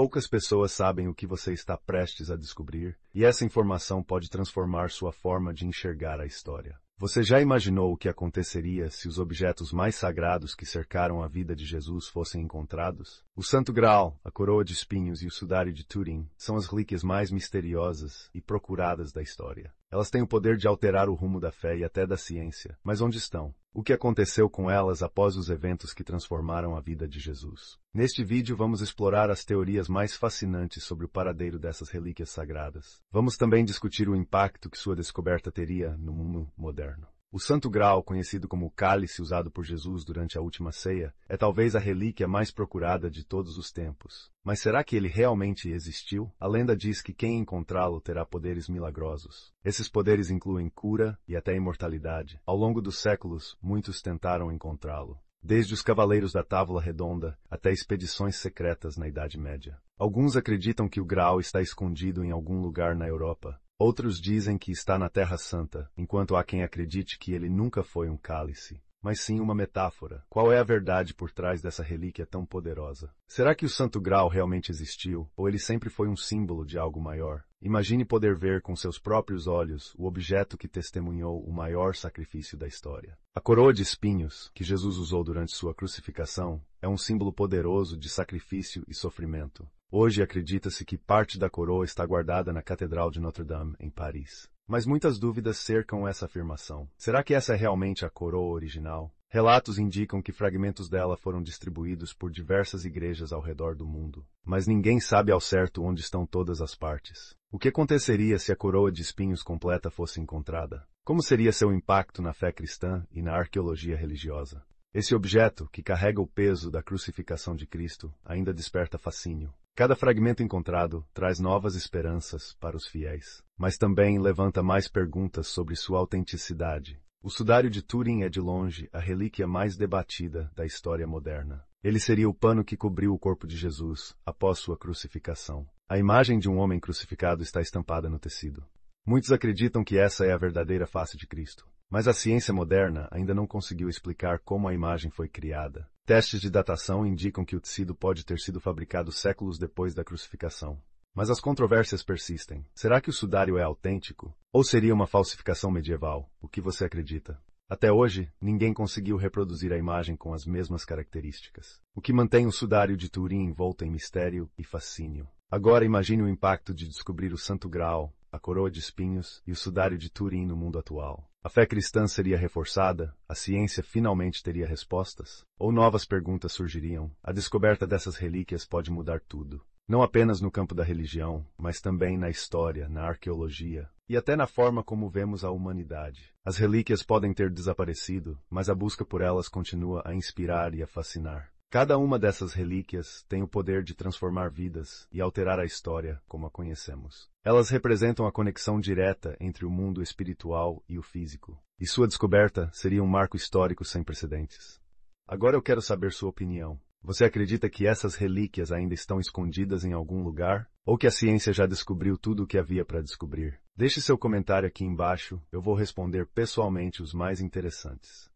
Poucas pessoas sabem o que você está prestes a descobrir, e essa informação pode transformar sua forma de enxergar a história. Você já imaginou o que aconteceria se os objetos mais sagrados que cercaram a vida de Jesus fossem encontrados? O Santo Graal, a coroa de espinhos e o sudário de Turim são as relíquias mais misteriosas e procuradas da história. Elas têm o poder de alterar o rumo da fé e até da ciência. Mas onde estão? O que aconteceu com elas após os eventos que transformaram a vida de Jesus? Neste vídeo vamos explorar as teorias mais fascinantes sobre o paradeiro dessas relíquias sagradas. Vamos também discutir o impacto que sua descoberta teria no mundo moderno. O Santo Grau, conhecido como o cálice usado por Jesus durante a última ceia, é talvez a relíquia mais procurada de todos os tempos. Mas será que ele realmente existiu? A lenda diz que quem encontrá-lo terá poderes milagrosos. Esses poderes incluem cura e até imortalidade. Ao longo dos séculos, muitos tentaram encontrá-lo. Desde os cavaleiros da Távola Redonda até expedições secretas na Idade Média. Alguns acreditam que o Graal está escondido em algum lugar na Europa, Outros dizem que está na Terra Santa, enquanto há quem acredite que ele nunca foi um cálice, mas sim uma metáfora. Qual é a verdade por trás dessa relíquia tão poderosa? Será que o Santo Graal realmente existiu, ou ele sempre foi um símbolo de algo maior? Imagine poder ver com seus próprios olhos o objeto que testemunhou o maior sacrifício da história. A coroa de espinhos, que Jesus usou durante sua crucificação, é um símbolo poderoso de sacrifício e sofrimento. Hoje acredita-se que parte da coroa está guardada na Catedral de Notre-Dame, em Paris. Mas muitas dúvidas cercam essa afirmação. Será que essa é realmente a coroa original? Relatos indicam que fragmentos dela foram distribuídos por diversas igrejas ao redor do mundo, mas ninguém sabe ao certo onde estão todas as partes. O que aconteceria se a coroa de espinhos completa fosse encontrada? Como seria seu impacto na fé cristã e na arqueologia religiosa? Esse objeto, que carrega o peso da crucificação de Cristo, ainda desperta fascínio. Cada fragmento encontrado traz novas esperanças para os fiéis, mas também levanta mais perguntas sobre sua autenticidade. O sudário de Turing é de longe a relíquia mais debatida da história moderna. Ele seria o pano que cobriu o corpo de Jesus após sua crucificação. A imagem de um homem crucificado está estampada no tecido. Muitos acreditam que essa é a verdadeira face de Cristo, mas a ciência moderna ainda não conseguiu explicar como a imagem foi criada. Testes de datação indicam que o tecido pode ter sido fabricado séculos depois da crucificação. Mas as controvérsias persistem. Será que o sudário é autêntico? Ou seria uma falsificação medieval? O que você acredita? Até hoje, ninguém conseguiu reproduzir a imagem com as mesmas características, o que mantém o sudário de Turim envolto em mistério e fascínio. Agora imagine o impacto de descobrir o Santo Graal, a coroa de espinhos e o sudário de Turim no mundo atual. A fé cristã seria reforçada, a ciência finalmente teria respostas, ou novas perguntas surgiriam. A descoberta dessas relíquias pode mudar tudo. Não apenas no campo da religião, mas também na história, na arqueologia, e até na forma como vemos a humanidade. As relíquias podem ter desaparecido, mas a busca por elas continua a inspirar e a fascinar. Cada uma dessas relíquias tem o poder de transformar vidas e alterar a história como a conhecemos. Elas representam a conexão direta entre o mundo espiritual e o físico, e sua descoberta seria um marco histórico sem precedentes. Agora eu quero saber sua opinião. Você acredita que essas relíquias ainda estão escondidas em algum lugar? Ou que a ciência já descobriu tudo o que havia para descobrir? Deixe seu comentário aqui embaixo, eu vou responder pessoalmente os mais interessantes.